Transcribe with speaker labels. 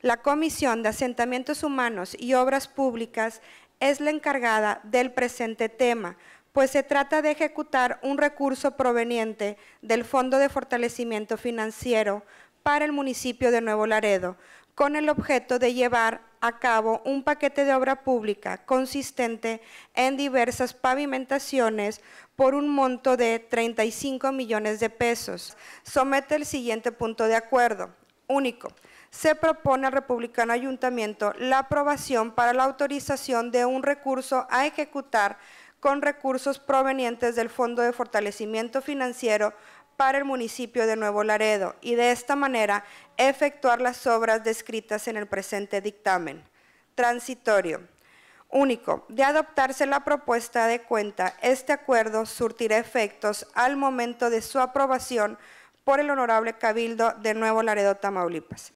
Speaker 1: La Comisión de Asentamientos Humanos y Obras Públicas es la encargada del presente tema, pues se trata de ejecutar un recurso proveniente del Fondo de Fortalecimiento Financiero para el municipio de Nuevo Laredo, con el objeto de llevar a cabo un paquete de obra pública consistente en diversas pavimentaciones por un monto de 35 millones de pesos. Somete el siguiente punto de acuerdo único. Se propone al Republicano Ayuntamiento la aprobación para la autorización de un recurso a ejecutar con recursos provenientes del Fondo de Fortalecimiento Financiero para el municipio de Nuevo Laredo y de esta manera efectuar las obras descritas en el presente dictamen. Transitorio. Único, de adoptarse la propuesta de cuenta, este acuerdo surtirá efectos al momento de su aprobación por el Honorable Cabildo de Nuevo Laredo, Tamaulipas.